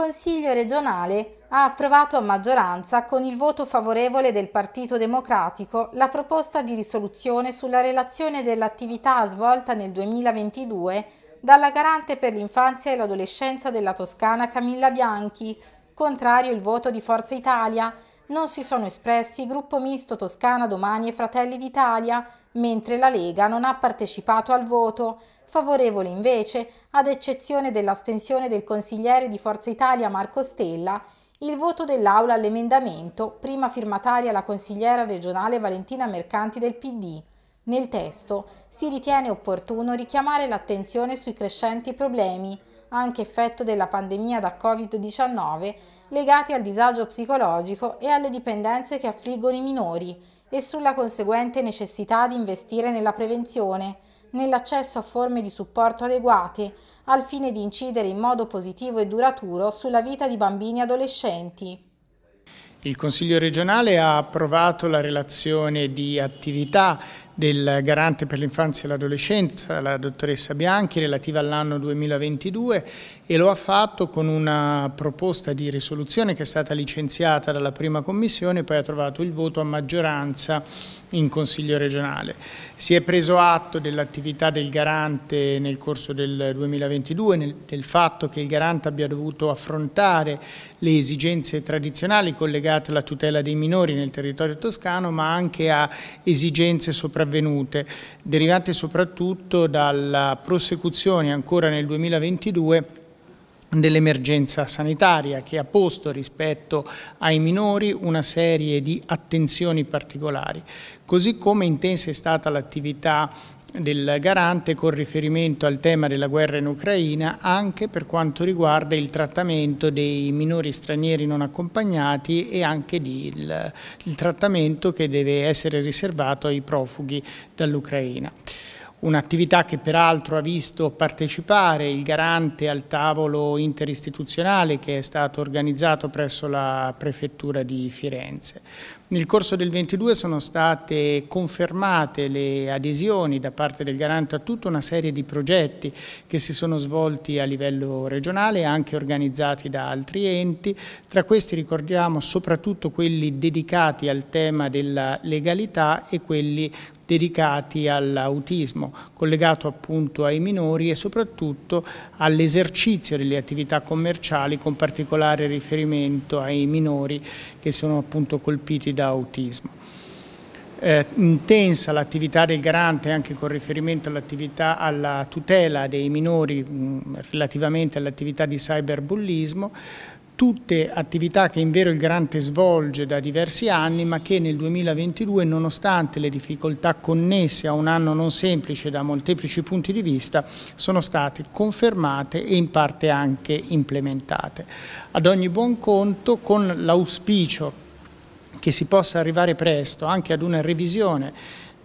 Consiglio regionale ha approvato a maggioranza, con il voto favorevole del Partito Democratico, la proposta di risoluzione sulla relazione dell'attività svolta nel 2022 dalla Garante per l'infanzia e l'adolescenza della Toscana Camilla Bianchi. Contrario il voto di Forza Italia. Non si sono espressi Gruppo Misto Toscana Domani e Fratelli d'Italia, mentre la Lega non ha partecipato al voto favorevole invece, ad eccezione dell'astensione del consigliere di Forza Italia Marco Stella, il voto dell'Aula all'emendamento, prima firmataria la consigliera regionale Valentina Mercanti del PD. Nel testo si ritiene opportuno richiamare l'attenzione sui crescenti problemi, anche effetto della pandemia da Covid-19, legati al disagio psicologico e alle dipendenze che affliggono i minori e sulla conseguente necessità di investire nella prevenzione, nell'accesso a forme di supporto adeguate, al fine di incidere in modo positivo e duraturo sulla vita di bambini e adolescenti. Il Consiglio regionale ha approvato la relazione di attività del Garante per l'infanzia e l'adolescenza, la dottoressa Bianchi, relativa all'anno 2022 e lo ha fatto con una proposta di risoluzione che è stata licenziata dalla prima commissione e poi ha trovato il voto a maggioranza in Consiglio regionale. Si è preso atto dell'attività del Garante nel corso del 2022, nel, del fatto che il Garante abbia dovuto affrontare le esigenze tradizionali collegate alla tutela dei minori nel territorio toscano, ma anche a esigenze sopravvissute avvenute, derivante soprattutto dalla prosecuzione ancora nel 2022 dell'emergenza sanitaria che ha posto rispetto ai minori una serie di attenzioni particolari, così come intensa è stata l'attività del garante con riferimento al tema della guerra in Ucraina anche per quanto riguarda il trattamento dei minori stranieri non accompagnati e anche il, il trattamento che deve essere riservato ai profughi dall'Ucraina un'attività che peraltro ha visto partecipare il garante al tavolo interistituzionale che è stato organizzato presso la prefettura di Firenze. Nel corso del 22 sono state confermate le adesioni da parte del garante a tutta una serie di progetti che si sono svolti a livello regionale e anche organizzati da altri enti. Tra questi ricordiamo soprattutto quelli dedicati al tema della legalità e quelli dedicati all'autismo, collegato appunto ai minori e soprattutto all'esercizio delle attività commerciali con particolare riferimento ai minori che sono appunto colpiti da autismo. Eh, intensa l'attività del garante anche con riferimento all'attività alla tutela dei minori mh, relativamente all'attività di cyberbullismo tutte attività che in vero il Garante svolge da diversi anni ma che nel 2022 nonostante le difficoltà connesse a un anno non semplice da molteplici punti di vista sono state confermate e in parte anche implementate. Ad ogni buon conto con l'auspicio che si possa arrivare presto anche ad una revisione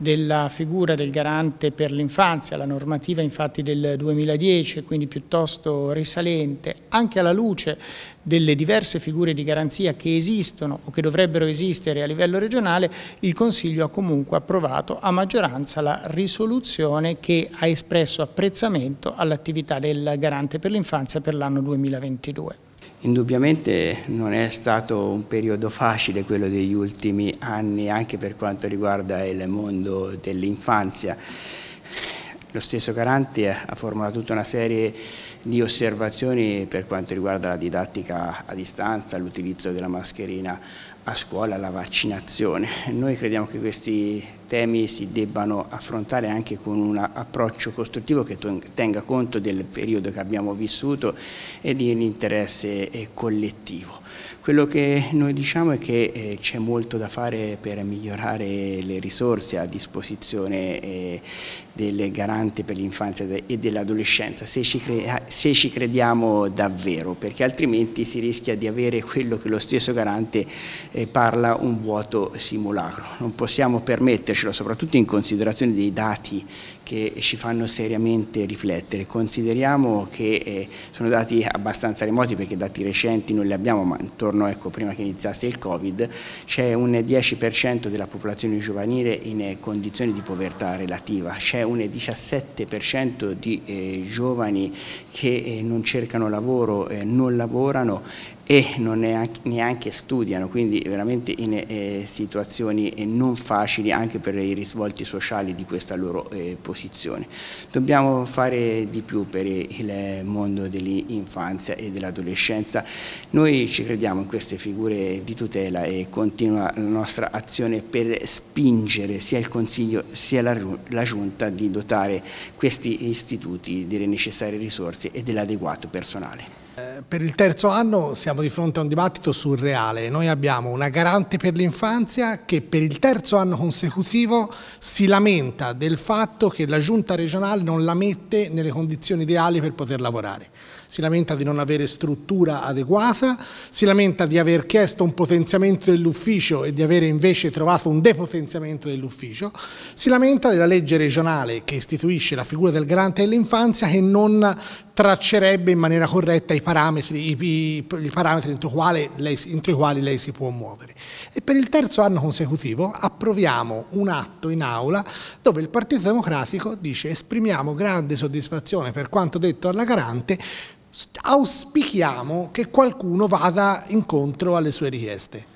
della figura del garante per l'infanzia, la normativa infatti del 2010, quindi piuttosto risalente, anche alla luce delle diverse figure di garanzia che esistono o che dovrebbero esistere a livello regionale, il Consiglio ha comunque approvato a maggioranza la risoluzione che ha espresso apprezzamento all'attività del garante per l'infanzia per l'anno 2022. Indubbiamente non è stato un periodo facile quello degli ultimi anni anche per quanto riguarda il mondo dell'infanzia. Lo stesso Caranti ha formulato tutta una serie di osservazioni per quanto riguarda la didattica a distanza, l'utilizzo della mascherina a scuola, la vaccinazione. Noi crediamo che questi temi si debbano affrontare anche con un approccio costruttivo che tenga conto del periodo che abbiamo vissuto e di un interesse eh, collettivo. Quello che noi diciamo è che eh, c'è molto da fare per migliorare le risorse a disposizione eh, del garante per l'infanzia e dell'adolescenza, ah, se, ci crediamo davvero, perché altrimenti si rischia di avere quello che lo stesso garante parla un vuoto simulacro. Non possiamo permettere mettercelo soprattutto in considerazione dei dati che ci fanno seriamente riflettere. Consideriamo che eh, sono dati abbastanza remoti perché dati recenti non li abbiamo, ma intorno, ecco, prima che iniziasse il Covid, c'è un 10% della popolazione giovanile in eh, condizioni di povertà relativa, c'è un 17% di eh, giovani che eh, non cercano lavoro, eh, non lavorano e non neanche, neanche, studiano, quindi veramente in eh, situazioni non facili anche per i risvolti sociali di questa loro eh, posizione prescrizione. Dobbiamo fare di più per il mondo dell'infanzia e dell'adolescenza. Noi ci crediamo in queste figure di tutela e continua la nostra azione per spingere sia il Consiglio sia la, la Giunta di dotare questi istituti delle necessarie risorse e dell'adeguato personale. Eh, per il terzo anno siamo di fronte a un dibattito surreale. Noi abbiamo una garante per l'infanzia che per il terzo anno consecutivo si lamenta del fatto che la giunta regionale non la mette nelle condizioni ideali per poter lavorare. Si lamenta di non avere struttura adeguata, si lamenta di aver chiesto un potenziamento dell'ufficio e di avere invece trovato un depotenziamento dell'ufficio, si lamenta della legge regionale che istituisce la figura del garante dell'infanzia che non traccerebbe in maniera corretta i parametri, i, i parametri entro, quale lei, entro i quali lei si può muovere. E per il terzo anno consecutivo approviamo un atto in aula dove il Partito Democratico dice esprimiamo grande soddisfazione per quanto detto alla Garante, auspichiamo che qualcuno vada incontro alle sue richieste.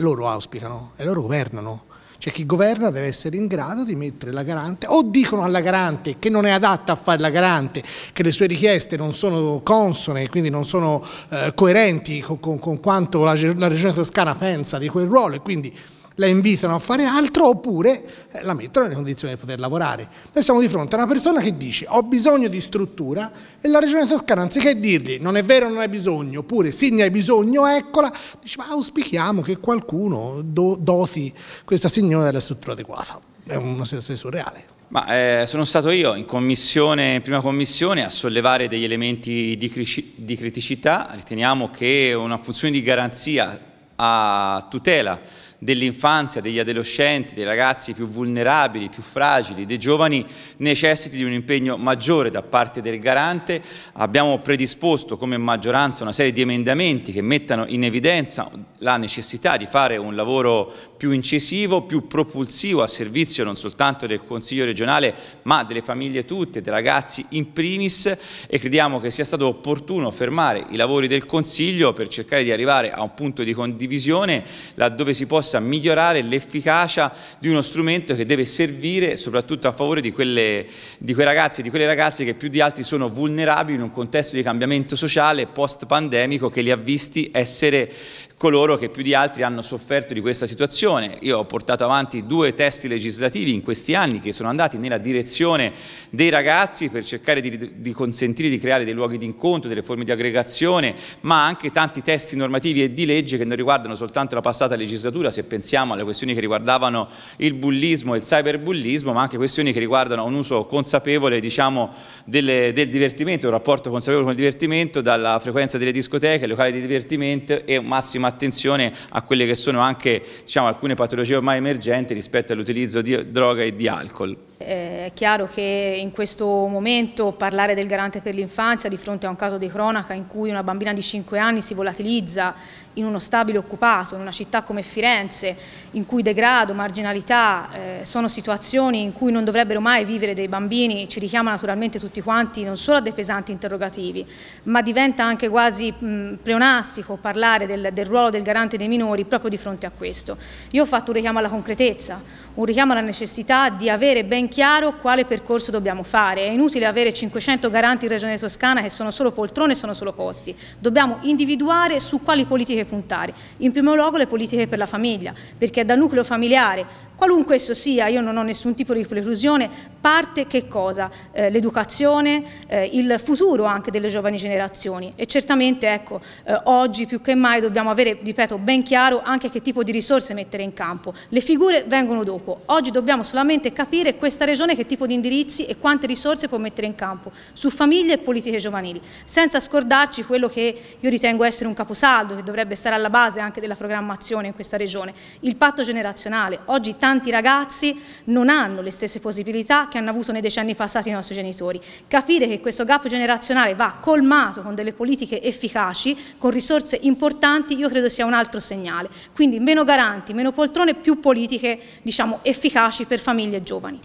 Loro auspicano e loro governano. Cioè chi governa deve essere in grado di mettere la garante o dicono alla garante che non è adatta a fare la garante, che le sue richieste non sono consone, e quindi non sono eh, coerenti con, con, con quanto la, la Regione Toscana pensa di quel ruolo e quindi la invitano a fare altro oppure eh, la mettono nelle condizioni di poter lavorare. Noi siamo di fronte a una persona che dice ho bisogno di struttura e la regione toscana anziché dirgli non è vero non hai bisogno oppure sì ne hai bisogno eccola, dice ma auspichiamo che qualcuno do, doti questa signora della struttura adeguata. È una situazione surreale. Ma, eh, sono stato io in, commissione, in prima commissione a sollevare degli elementi di, cri di criticità, riteniamo che una funzione di garanzia a tutela dell'infanzia, degli adolescenti, dei ragazzi più vulnerabili, più fragili, dei giovani, necessiti di un impegno maggiore da parte del garante. Abbiamo predisposto come maggioranza una serie di emendamenti che mettano in evidenza la necessità di fare un lavoro più incisivo, più propulsivo a servizio non soltanto del Consiglio regionale ma delle famiglie tutte, dei ragazzi in primis e crediamo che sia stato opportuno fermare i lavori del Consiglio per cercare di arrivare a un punto di condivisione laddove si possa possa migliorare l'efficacia di uno strumento che deve servire soprattutto a favore di, quelle, di quei ragazzi e di quelle ragazze che più di altri sono vulnerabili in un contesto di cambiamento sociale post-pandemico che li ha visti essere coloro che più di altri hanno sofferto di questa situazione. Io ho portato avanti due testi legislativi in questi anni che sono andati nella direzione dei ragazzi per cercare di, di consentire di creare dei luoghi di incontro, delle forme di aggregazione, ma anche tanti testi normativi e di legge che non riguardano soltanto la passata legislatura, se pensiamo alle questioni che riguardavano il bullismo e il cyberbullismo, ma anche questioni che riguardano un uso consapevole diciamo, delle, del divertimento, un rapporto consapevole con il divertimento, dalla frequenza delle discoteche, ai locali di divertimento e massima attenzione a quelle che sono anche diciamo, alcune patologie ormai emergenti rispetto all'utilizzo di droga e di alcol. Eh, è chiaro che in questo momento parlare del garante per l'infanzia di fronte a un caso di cronaca in cui una bambina di 5 anni si volatilizza in uno stabile occupato, in una città come Firenze, sofferenze in cui degrado, marginalità, eh, sono situazioni in cui non dovrebbero mai vivere dei bambini, ci richiama naturalmente tutti quanti non solo a dei pesanti interrogativi, ma diventa anche quasi mh, pleonastico parlare del, del ruolo del garante dei minori proprio di fronte a questo. Io ho fatto un richiamo alla concretezza, un richiamo alla necessità di avere ben chiaro quale percorso dobbiamo fare. È inutile avere 500 garanti in Regione Toscana che sono solo poltrone e sono solo costi. Dobbiamo individuare su quali politiche puntare. In primo luogo le politiche per la famiglia famiglia, perché è da nucleo familiare Qualunque esso sia, io non ho nessun tipo di preclusione, parte che cosa? Eh, l'educazione, eh, il futuro anche delle giovani generazioni e certamente ecco, eh, oggi più che mai dobbiamo avere, ripeto, ben chiaro anche che tipo di risorse mettere in campo. Le figure vengono dopo, oggi dobbiamo solamente capire questa regione che tipo di indirizzi e quante risorse può mettere in campo su famiglie e politiche giovanili, senza scordarci quello che io ritengo essere un caposaldo che dovrebbe stare alla base anche della programmazione in questa regione, il patto generazionale. Oggi tanti tanti ragazzi non hanno le stesse possibilità che hanno avuto nei decenni passati i nostri genitori. Capire che questo gap generazionale va colmato con delle politiche efficaci, con risorse importanti, io credo sia un altro segnale. Quindi meno garanti, meno poltrone, più politiche diciamo, efficaci per famiglie e giovani.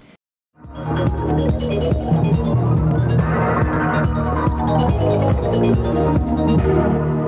Thank you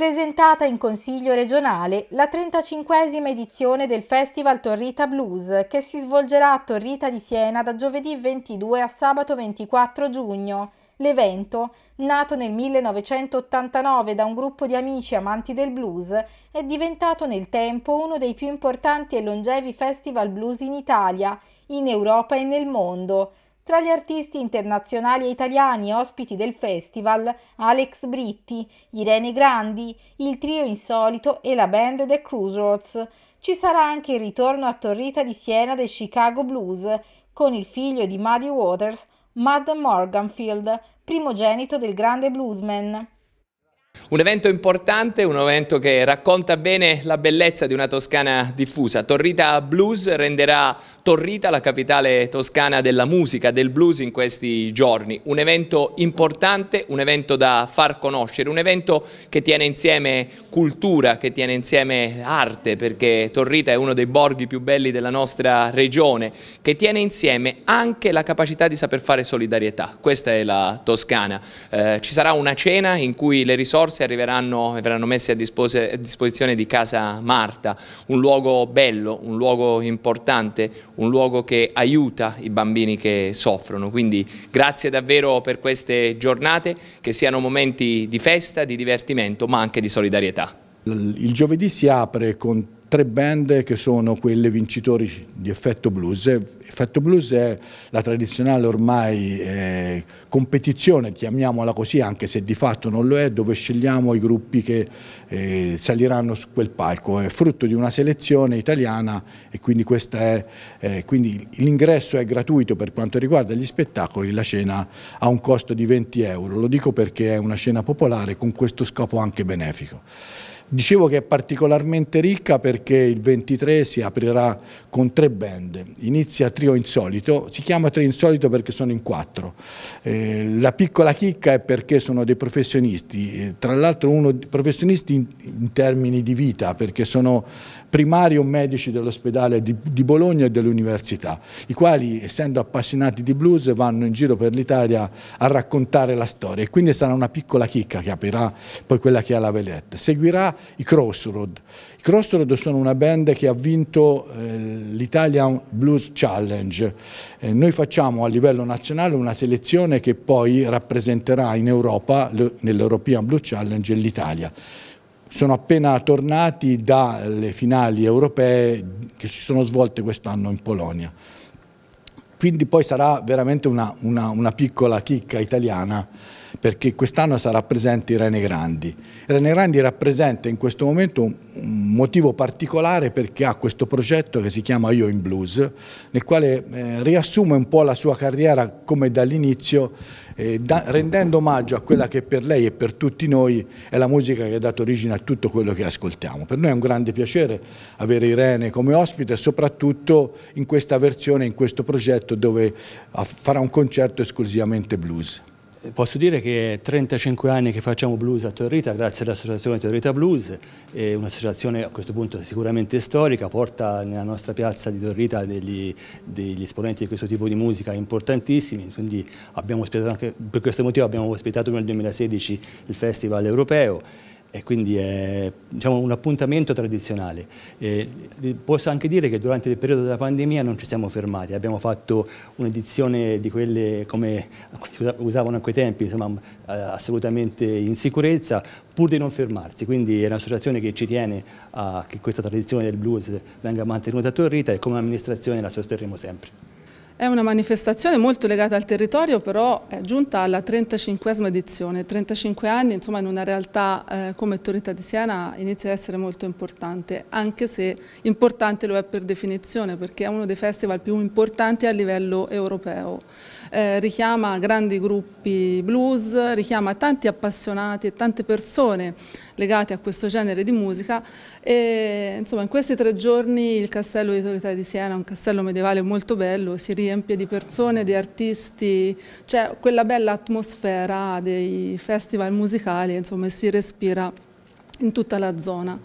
presentata in Consiglio regionale la 35esima edizione del Festival Torrita Blues che si svolgerà a Torrita di Siena da giovedì 22 a sabato 24 giugno. L'evento, nato nel 1989 da un gruppo di amici amanti del blues, è diventato nel tempo uno dei più importanti e longevi festival blues in Italia, in Europa e nel mondo. Tra gli artisti internazionali e italiani ospiti del festival, Alex Britti, Irene Grandi, il trio insolito e la band The Cruisorts. Ci sarà anche il ritorno a Torrita di Siena del Chicago Blues, con il figlio di Muddy Waters, Mad Morganfield, primogenito del grande bluesman. Un evento importante, un evento che racconta bene la bellezza di una Toscana diffusa. Torrita Blues renderà Torrita la capitale toscana della musica, del blues in questi giorni. Un evento importante, un evento da far conoscere, un evento che tiene insieme cultura, che tiene insieme arte, perché Torrita è uno dei borghi più belli della nostra regione, che tiene insieme anche la capacità di saper fare solidarietà. Questa è la Toscana. Eh, ci sarà una cena in cui le risorse risorse arriveranno e verranno messe a, a disposizione di Casa Marta, un luogo bello, un luogo importante, un luogo che aiuta i bambini che soffrono. Quindi grazie davvero per queste giornate, che siano momenti di festa, di divertimento ma anche di solidarietà. Il giovedì si apre con tre band che sono quelle vincitori di Effetto Blues. Effetto Blues è la tradizionale ormai eh, competizione, chiamiamola così, anche se di fatto non lo è, dove scegliamo i gruppi che eh, saliranno su quel palco. È frutto di una selezione italiana e quindi, eh, quindi l'ingresso è gratuito per quanto riguarda gli spettacoli, la cena ha un costo di 20 euro. Lo dico perché è una cena popolare con questo scopo anche benefico. Dicevo che è particolarmente ricca perché il 23 si aprirà con tre band, inizia Trio Insolito, si chiama Trio Insolito perché sono in quattro, eh, la piccola chicca è perché sono dei professionisti, eh, tra l'altro uno professionisti in, in, termini di vita perché sono primari o medici dell'ospedale di, di, Bologna e dell'università, i quali essendo appassionati di blues vanno in giro per l'Italia a raccontare la storia e quindi sarà una piccola chicca che aprirà poi quella che è la vedette. Seguirà i Crossroad. I Crossroad sono una band che ha vinto eh, l'Italian Blues Challenge. Eh, noi facciamo a livello nazionale una selezione che poi rappresenterà in Europa, nell'European Blues Challenge, l'Italia sono appena tornati dalle finali europee che si sono svolte quest'anno in Polonia. Quindi poi sarà veramente una, una, una piccola chicca italiana perché quest'anno sarà presente Irene Grandi. Irene Grandi rappresenta in questo momento un motivo particolare perché ha questo progetto che si chiama Io in Blues, nel quale eh, riassume un po' la sua carriera come dall'inizio eh, da, rendendo omaggio a quella che per lei e per tutti noi è la musica che ha dato origine a tutto quello che ascoltiamo. Per noi è un grande piacere avere Irene come ospite, soprattutto in questa versione, in questo progetto dove farà un concerto esclusivamente blues. Posso dire che è 35 anni che facciamo blues a Torrita grazie all'associazione Torrita Blues, un'associazione a questo punto sicuramente storica, porta nella nostra piazza di Torrita degli, degli, esponenti di questo tipo di musica importantissimi, quindi abbiamo ospitato anche, per questo motivo abbiamo ospitato nel 2016 il Festival Europeo e quindi è diciamo, un appuntamento tradizionale. E posso anche dire che durante il periodo della pandemia non ci siamo fermati, abbiamo fatto un'edizione di quelle come usavano a quei tempi, insomma, eh, assolutamente in sicurezza, pur di non fermarsi, quindi è un'associazione che ci tiene a che questa tradizione del blues venga mantenuta a Torrita e come amministrazione la sosterremo sempre. È una manifestazione molto legata al territorio, però è giunta alla 35esima edizione. 35 anni, insomma, in una realtà eh, come Torretta di Siena inizia ad essere molto importante, anche se importante lo è per definizione, perché è uno dei festival più importanti a livello europeo. Eh, richiama grandi gruppi blues, richiama tanti appassionati e tante persone legati a questo genere di musica e insomma in questi tre giorni il castello di Torità di Siena, un castello medievale molto bello, si riempie di persone, di artisti, c'è cioè quella bella atmosfera dei festival musicali insomma si respira in tutta la zona.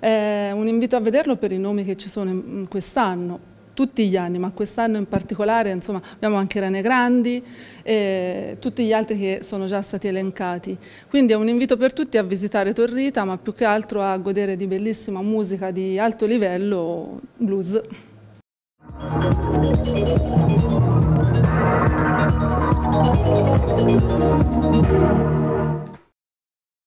È un invito a vederlo per i nomi che ci sono quest'anno, tutti gli anni, ma quest'anno in particolare insomma, abbiamo anche Rene Grandi e tutti gli altri che sono già stati elencati. Quindi è un invito per tutti a visitare Torrita, ma più che altro a godere di bellissima musica di alto livello, blues. Thank you.